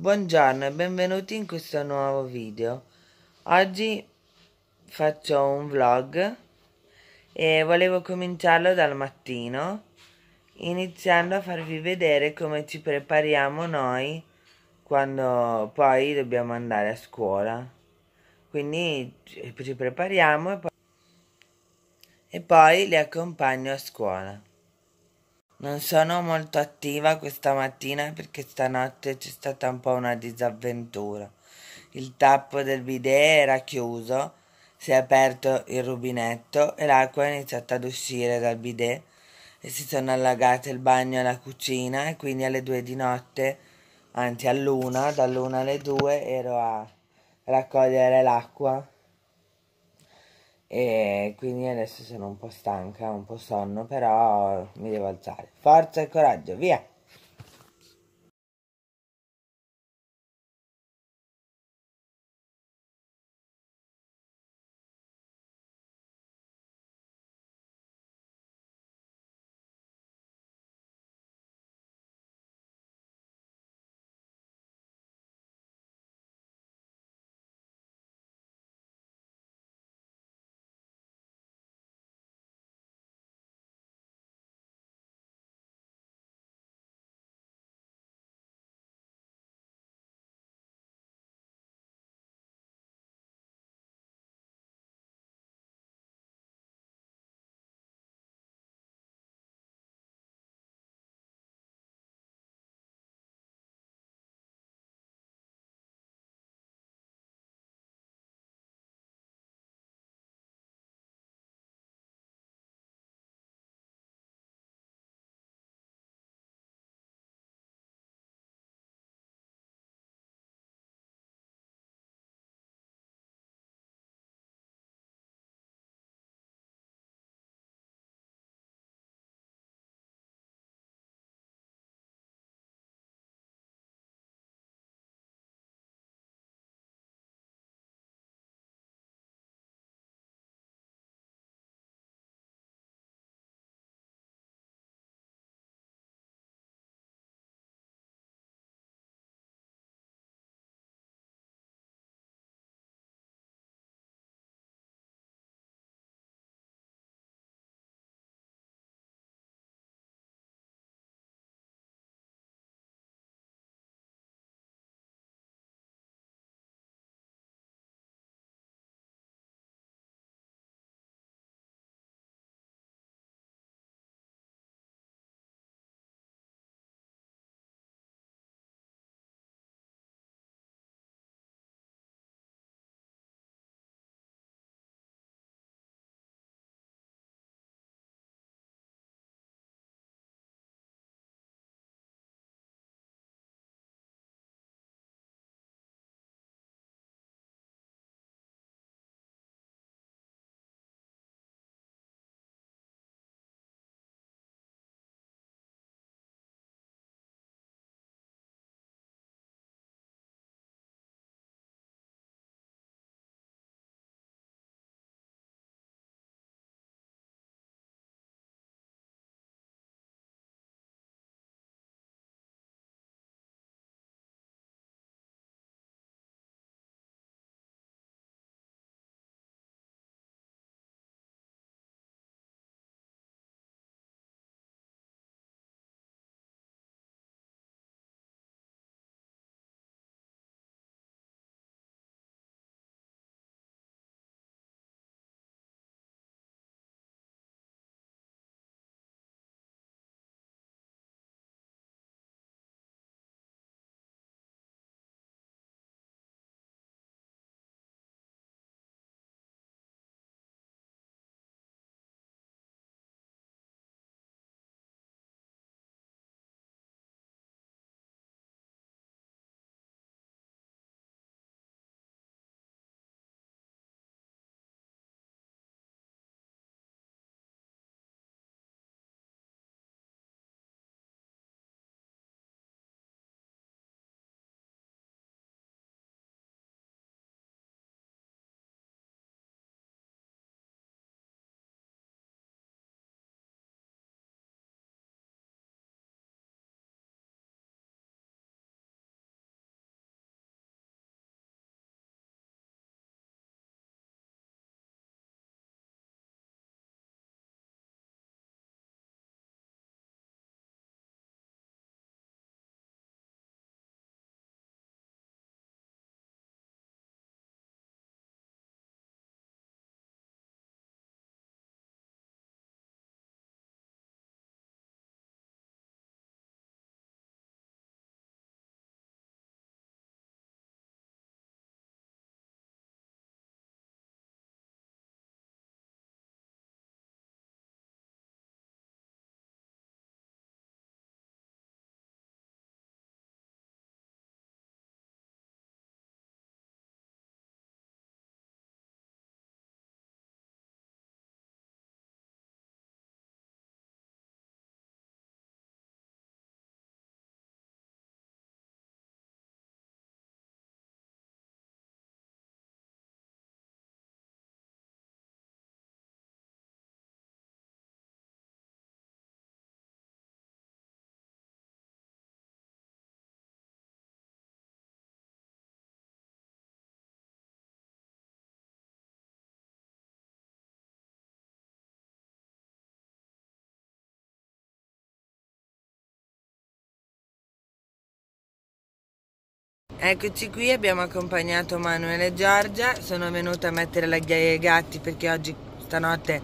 Buongiorno e benvenuti in questo nuovo video. Oggi faccio un vlog e volevo cominciarlo dal mattino iniziando a farvi vedere come ci prepariamo noi quando poi dobbiamo andare a scuola. Quindi ci prepariamo e poi, e poi li accompagno a scuola. Non sono molto attiva questa mattina perché stanotte c'è stata un po' una disavventura. Il tappo del bidet era chiuso, si è aperto il rubinetto e l'acqua è iniziata ad uscire dal bidet e si sono allagate il bagno e la cucina e quindi alle due di notte, anzi all'una, dall'una alle due ero a raccogliere l'acqua e quindi adesso sono un po' stanca, un po' sonno, però mi devo alzare. Forza e coraggio, via! Eccoci qui, abbiamo accompagnato Manuel e Giorgia, sono venuta a mettere la ghiaia ai gatti perché oggi, stanotte,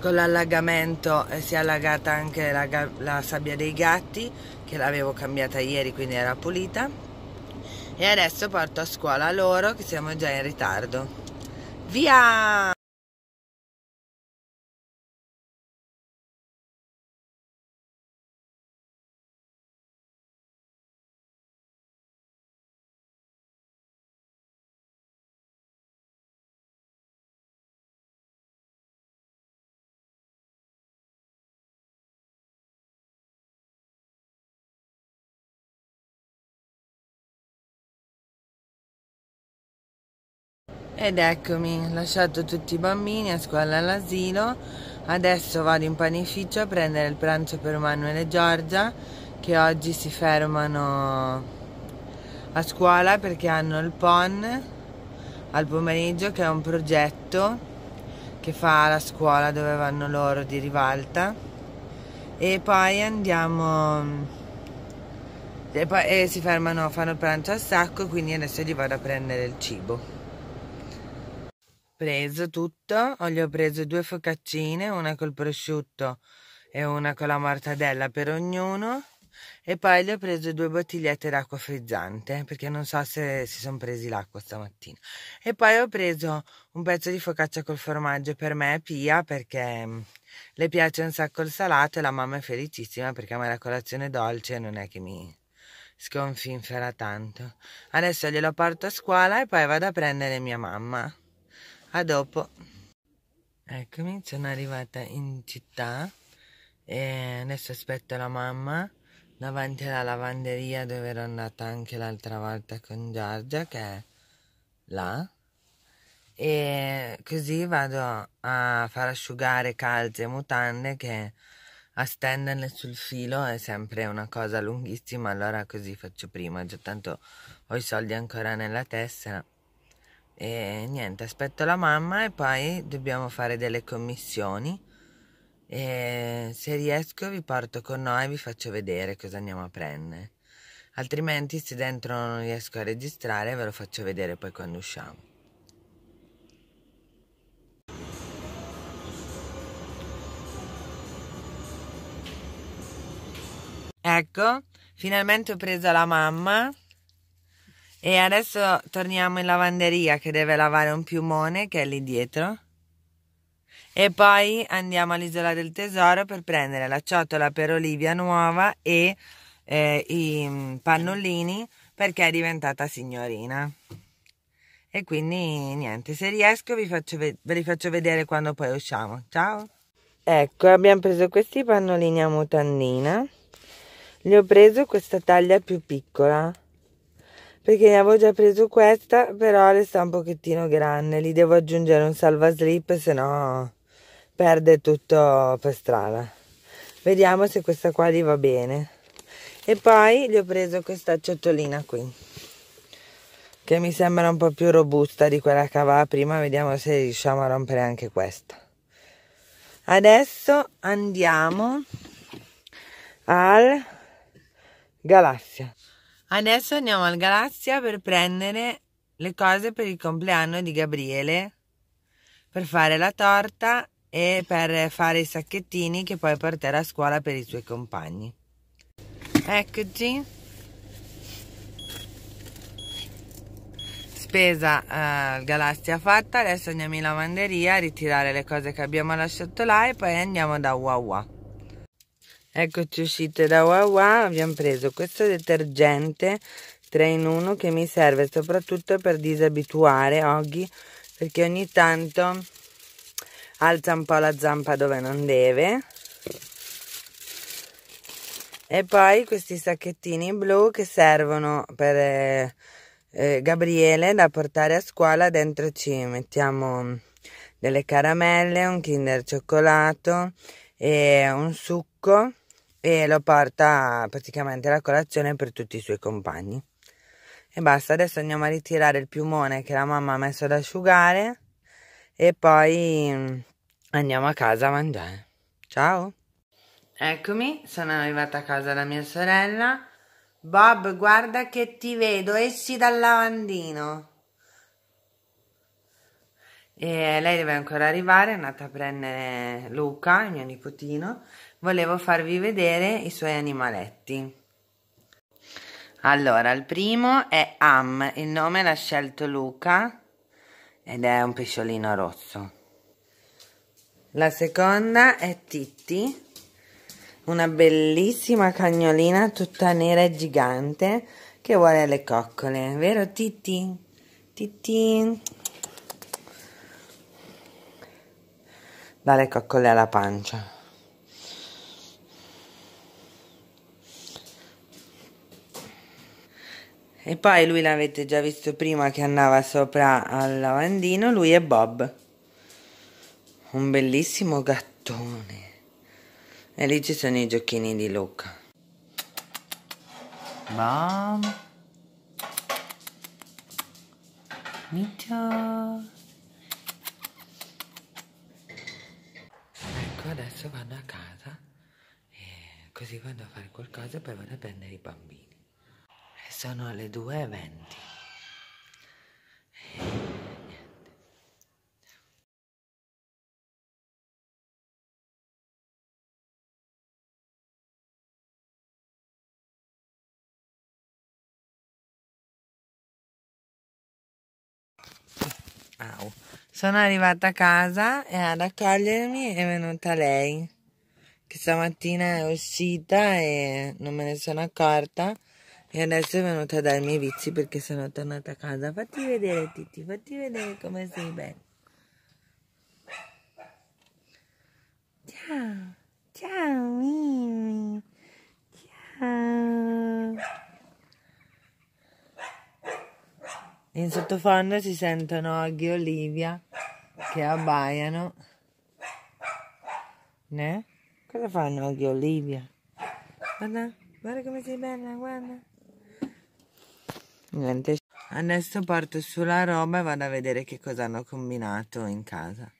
con l'allagamento eh, si è allagata anche la, la sabbia dei gatti, che l'avevo cambiata ieri quindi era pulita. E adesso porto a scuola loro che siamo già in ritardo. Via! Ed eccomi, ho lasciato tutti i bambini a scuola all'asilo. Adesso vado in panificio a prendere il pranzo per Manuel e Giorgia che oggi si fermano a scuola perché hanno il PON al pomeriggio che è un progetto che fa la scuola dove vanno loro di rivalta e poi andiamo e poi e si fermano, fanno il pranzo a sacco quindi adesso gli vado a prendere il cibo preso tutto, gli ho preso due focaccine, una col prosciutto e una con la mortadella per ognuno e poi gli ho preso due bottigliette d'acqua frizzante perché non so se si sono presi l'acqua stamattina e poi ho preso un pezzo di focaccia col formaggio per me e Pia perché mm, le piace un sacco il salato e la mamma è felicissima perché a me la colazione dolce non è che mi sconfinfera tanto adesso glielo porto a scuola e poi vado a prendere mia mamma a dopo eccomi eh, sono arrivata in città e adesso aspetto la mamma davanti alla lavanderia dove ero andata anche l'altra volta con Giorgia che è là e così vado a far asciugare calze e mutande che a stenderle sul filo è sempre una cosa lunghissima allora così faccio prima già tanto ho i soldi ancora nella tessera e niente, aspetto la mamma e poi dobbiamo fare delle commissioni. E se riesco vi porto con noi e vi faccio vedere cosa andiamo a prendere. Altrimenti se dentro non riesco a registrare ve lo faccio vedere poi quando usciamo. Ecco, finalmente ho preso la mamma e adesso torniamo in lavanderia che deve lavare un piumone che è lì dietro. E poi andiamo all'isola del tesoro per prendere la ciotola per Olivia nuova e eh, i mm, pannolini perché è diventata signorina. E quindi niente, se riesco vi, ve-, ve li faccio vedere quando poi usciamo. Ciao! Ecco, abbiamo preso questi pannolini a mutandina. Li ho preso questa taglia più piccola perché ne avevo già preso questa, però le sta un pochettino grande, li devo aggiungere un salva slip, se no perde tutto per strada. Vediamo se questa qua gli va bene. E poi gli ho preso questa ciotolina qui, che mi sembra un po' più robusta di quella che aveva prima, vediamo se riusciamo a rompere anche questa. Adesso andiamo al Galassia. Adesso andiamo al Galazia per prendere le cose per il compleanno di Gabriele, per fare la torta e per fare i sacchettini che poi porterà a scuola per i suoi compagni. Eccoci. Spesa al eh, Galazia fatta, adesso andiamo in lavanderia a ritirare le cose che abbiamo lasciato là e poi andiamo da Wawa. Eccoci uscite da Wawa, abbiamo preso questo detergente 3 in 1 che mi serve soprattutto per disabituare Oggi perché ogni tanto alza un po' la zampa dove non deve e poi questi sacchettini blu che servono per eh, eh Gabriele da portare a scuola dentro ci mettiamo delle caramelle, un kinder cioccolato e un succo e lo porta praticamente alla colazione per tutti i suoi compagni. E basta, adesso andiamo a ritirare il piumone che la mamma ha messo ad asciugare e poi mm, andiamo a casa a mangiare. Ciao! Eccomi, sono arrivata a casa da mia sorella. Bob, guarda che ti vedo, essi dal lavandino. E lei deve ancora arrivare, è andata a prendere Luca, il mio nipotino, volevo farvi vedere i suoi animaletti. Allora, il primo è Am, il nome l'ha scelto Luca ed è un pesciolino rosso. La seconda è Titti, una bellissima cagnolina tutta nera e gigante che vuole le coccole, vero Titti? Titti? Dalle coccole alla pancia. E poi lui l'avete già visto prima che andava sopra al lavandino, lui è Bob. Un bellissimo gattone. E lì ci sono i giochini di Luca. Mom. Micio. Ecco, adesso vanno a casa. E così vado a fare qualcosa e poi vado a prendere i bambini sono le 2.20. Sono arrivata a casa e ad accogliermi è venuta lei, che stamattina è uscita e non me ne sono accorta. E adesso è venuta a darmi i vizi perché sono tornata a casa. Fatti vedere Titi, fatti vedere come sei bella. Ciao, ciao Mimi, ciao. In sottofondo si sentono Oggi e Olivia che abbaiano. Ne? Cosa fanno Oggi e Olivia? Guarda, guarda come sei bella, guarda. Niente. Adesso porto sulla roba e vado a vedere che cosa hanno combinato in casa.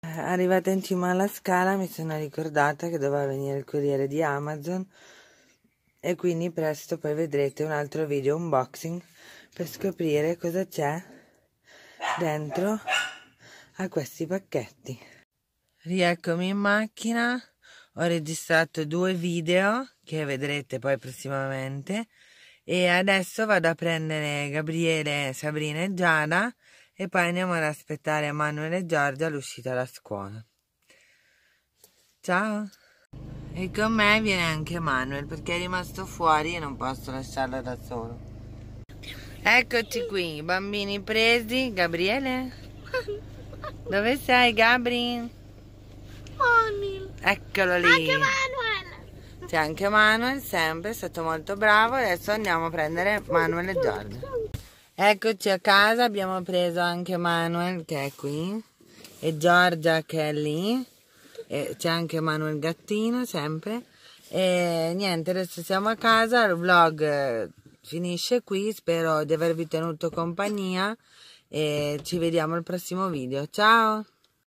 Eh, arrivata in cima alla scala mi sono ricordata che doveva venire il corriere di Amazon e quindi presto poi vedrete un altro video unboxing per scoprire cosa c'è dentro a questi pacchetti. Rieccomi in macchina, ho registrato due video che vedrete poi prossimamente e adesso vado a prendere Gabriele, Sabrina e Giada e poi andiamo ad aspettare Manuel e Giorgia all'uscita da scuola. Ciao! E con me viene anche Manuel perché è rimasto fuori e non posso lasciarlo da solo. Eccoci qui, bambini presi. Gabriele? Dove sei, Gabri? Manuel. Eccolo lì. C'è anche Manuel, sempre, è stato molto bravo. Adesso andiamo a prendere Manuel e Giorgio. Eccoci a casa, abbiamo preso anche Manuel che è qui e Giorgia che è lì. E C'è anche Manuel Gattino, sempre. E niente, adesso siamo a casa, il vlog eh, finisce qui, spero di avervi tenuto compagnia e ci vediamo al prossimo video. Ciao!